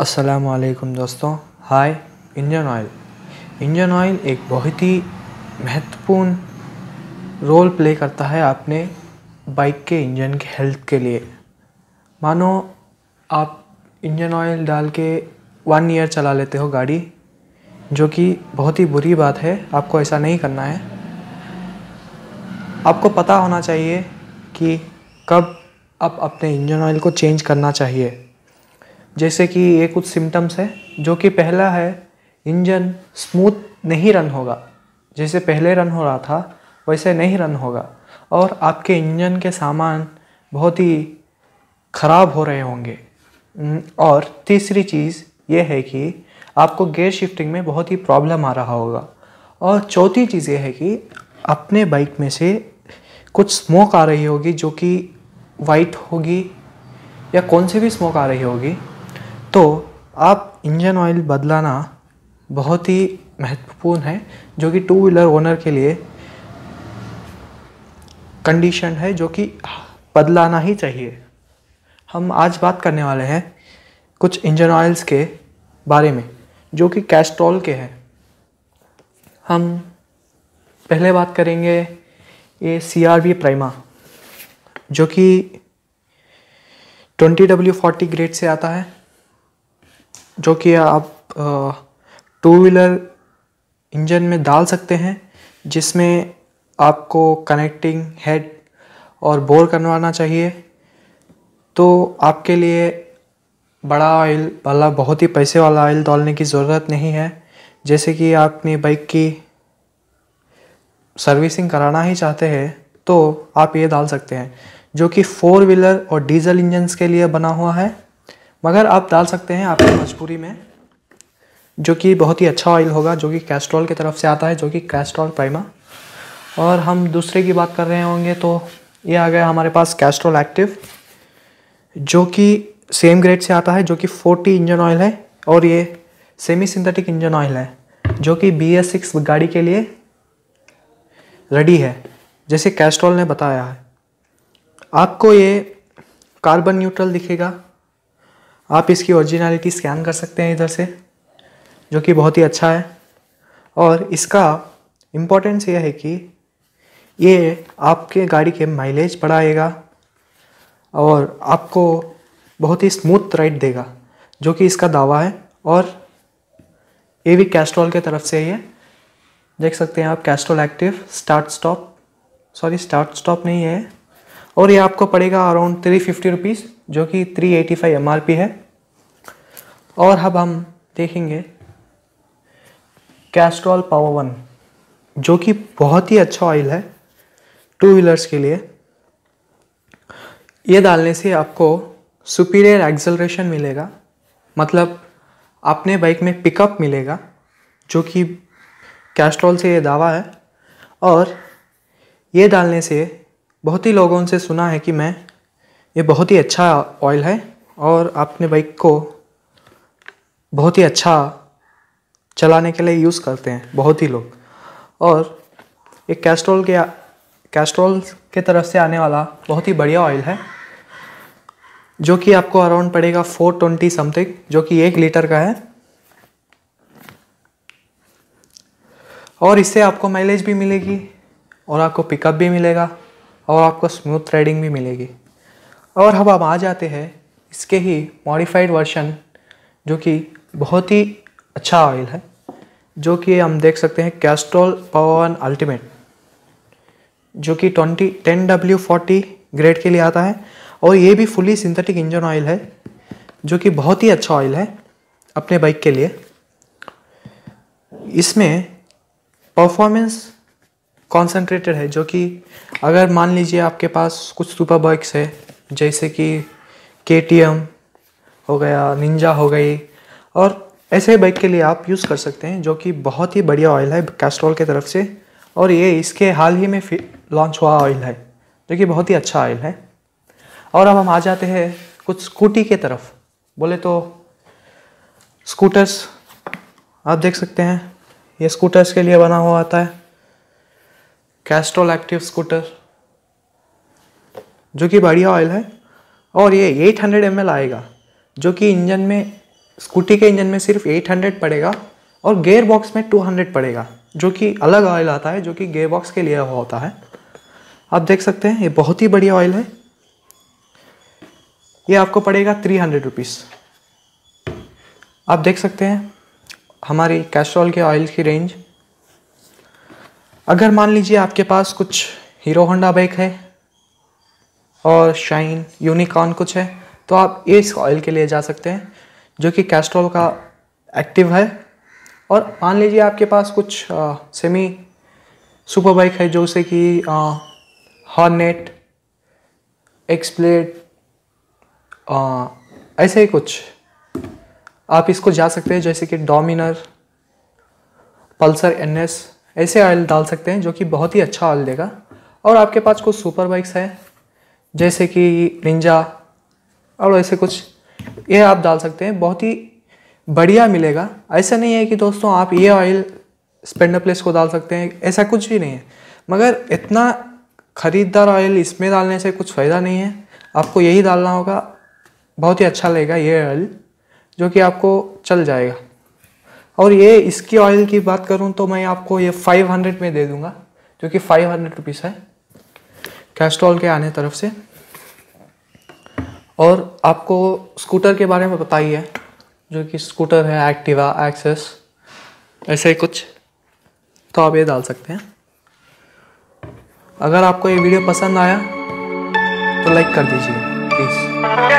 असलकम दोस्तों hi engine oil engine oil एक बहुत ही महत्वपूर्ण रोल प्ले करता है आपने बाइक के इंजन के हेल्थ के लिए मानो आप इंजन ऑयल डाल के वन ईयर चला लेते हो गाड़ी जो कि बहुत ही बुरी बात है आपको ऐसा नहीं करना है आपको पता होना चाहिए कि कब आप अपने इंजन ऑयल को चेंज करना चाहिए जैसे कि ये कुछ सिम्टम्स है जो कि पहला है इंजन स्मूथ नहीं रन होगा जैसे पहले रन हो रहा था वैसे नहीं रन होगा और आपके इंजन के सामान बहुत ही ख़राब हो रहे होंगे और तीसरी चीज़ ये है कि आपको गेयर शिफ्टिंग में बहुत ही प्रॉब्लम आ रहा होगा और चौथी चीज़ ये है कि अपने बाइक में से कुछ स्मोक आ रही होगी जो कि वाइट होगी या कौन सी भी स्मोक आ रही होगी तो आप इंजन ऑयल बदलाना बहुत ही महत्वपूर्ण है जो कि टू व्हीलर ओनर के लिए कंडीशन है जो कि बदलाना ही चाहिए हम आज बात करने वाले हैं कुछ इंजन ऑयल्स के बारे में जो कि कैस्ट्रॉल के हैं हम पहले बात करेंगे ये सी आर वी प्राइमा जो कि ट्वेंटी डब्ल्यू फोर्टी ग्रेड से आता है जो कि आप टू व्हीलर इंजन में डाल सकते हैं जिसमें आपको कनेक्टिंग हेड और बोर करवाना चाहिए तो आपके लिए बड़ा ऑयल वाला बहुत ही पैसे वाला ऑयल डालने की ज़रूरत नहीं है जैसे कि आप अपनी बाइक की सर्विसिंग कराना ही चाहते हैं तो आप ये डाल सकते हैं जो कि फ़ोर व्हीलर और डीजल इंजन्स के लिए बना हुआ है मगर आप डाल सकते हैं आपकी मजबूरी में जो कि बहुत ही अच्छा ऑयल होगा जो कि कैस्ट्रॉल की तरफ से आता है जो कि कैस्ट्रॉल प्राइमा और हम दूसरे की बात कर रहे होंगे तो ये आ गया हमारे पास कैस्ट्रॉल एक्टिव जो कि सेम ग्रेड से आता है जो कि 40 इंजन ऑयल है और ये सेमी सिंथेटिक इंजन ऑयल है जो कि बी एस सिक्स गाड़ी के लिए रेडी है जैसे कैस्ट्रॉल ने बताया है आपको ये कार्बन न्यूट्रल दिखेगा आप इसकी ओरिजिनलिटी स्कैन कर सकते हैं इधर से जो कि बहुत ही अच्छा है और इसका इम्पोर्टेंस यह है कि ये आपके गाड़ी के माइलेज बढ़ाएगा और आपको बहुत ही स्मूथ राइड देगा जो कि इसका दावा है और ये भी कैस्ट्रॉल के तरफ से ही है देख सकते हैं आप Castrol active start stop sorry start stop नहीं है और ये आपको पड़ेगा अराउंड थ्री फिफ्टी रुपीज़ जो कि three eighty five M R P है और अब हम देखेंगे कैस्ट्रॉल पावर वन जो कि बहुत ही अच्छा ऑयल है टू व्हीलर्स के लिए ये डालने से आपको सुपीरियर एक्सेलरेशन मिलेगा मतलब अपने बाइक में पिकअप मिलेगा जो कि कैस्ट्रॉल से ये दावा है और ये डालने से बहुत ही लोगों से सुना है कि मैं ये बहुत ही अच्छा ऑयल है और आप अपने बाइक को बहुत ही अच्छा चलाने के लिए यूज़ करते हैं बहुत ही लोग और ये कैस्ट्रोल के कैस्ट्रोल के तरफ से आने वाला बहुत ही बढ़िया ऑयल है जो कि आपको अराउंड पड़ेगा फोर ट्वेंटी समथिंग जो कि एक लीटर का है और इससे आपको माइलेज भी मिलेगी और आपको पिकअप भी मिलेगा और आपको स्मूथ थ्रेडिंग भी मिलेगी और अब हम आ जाते हैं इसके ही मॉडिफाइड वर्शन जो कि बहुत ही अच्छा ऑयल है जो कि हम देख सकते हैं कैस्ट्रोल पावर वन अल्टीमेट जो कि twenty ten W forty grade के लिए आता है और ये भी फुली सिंथेटिक इंजन ऑयल है जो कि बहुत ही अच्छा ऑयल है अपने बाइक के लिए इसमें परफॉर्मेंस कॉन्सनट्रेटेड है जो कि अगर मान लीजिए आपके पास कुछ सुपर बाइक्स है जैसे कि के हो गया निंजा हो गई और ऐसे बाइक के लिए आप यूज़ कर सकते हैं जो कि बहुत ही बढ़िया ऑयल है कैस्ट्रॉल की तरफ से और ये इसके हाल ही में लॉन्च हुआ ऑयल है जो कि बहुत ही अच्छा ऑयल है और अब हम आ जाते हैं कुछ स्कूटी के तरफ बोले तो स्कूटर्स आप देख सकते हैं ये स्कूटर्स के लिए बना हुआ आता है कैस्ट्रोल एक्टिव स्कूटर जो कि बढ़िया ऑयल है और ये 800 हंड्रेड आएगा जो कि इंजन में स्कूटी के इंजन में सिर्फ 800 पड़ेगा और गेयर बॉक्स में 200 पड़ेगा जो कि अलग ऑयल आता है जो कि गेयर बॉक्स के लिए होता है आप देख सकते हैं ये बहुत ही बढ़िया ऑयल है ये आपको पड़ेगा थ्री हंड्रेड रुपीज़ आप देख सकते हैं हमारी कैस्ट्रॉल के ऑयल की रेंज अगर मान लीजिए आपके पास कुछ हीरो होंडा बाइक है और शाइन यूनिकॉर्न कुछ है तो आप इस ऑयल के लिए जा सकते हैं जो कि कैस्ट्रोल का एक्टिव है और मान लीजिए आपके पास कुछ आ, सेमी सुपर बाइक है जो से कि हॉर्नेट एक्सप्लेट ऐसे ही कुछ आप इसको जा सकते हैं जैसे कि Dominar Pulsar N S oil डाल सकते हैं जो कि बहुत ही अच्छा ऑयल देगा और आपके पास कुछ सुपर बाइक्स हैं जैसे कि निंजा और ऐसे कुछ ये आप डाल सकते हैं बहुत ही बढ़िया मिलेगा ऐसा नहीं है कि दोस्तों आप ये ऑयल स्पेंडर प्लेस को डाल सकते हैं ऐसा कुछ भी नहीं है मगर इतना खरीददार ऑयल इसमें डालने से कुछ फ़ायदा नहीं है आपको यही डालना होगा बहुत ही अच्छा लगेगा ये ऑयल जो कि आपको चल जाएगा और ये इसकी ऑयल की बात करूँ तो मैं आपको ये 500 में दे दूंगा जो कि फाइव हंड्रेड रुपीज़ है कैस्ट्रॉल के आने तरफ से और आपको स्कूटर के बारे में बताइए जो कि स्कूटर है एक्टिवा एक्सेस ऐसे ही कुछ तो आप ये डाल सकते हैं अगर आपको ये वीडियो पसंद आया तो लाइक कर दीजिए प्लीज़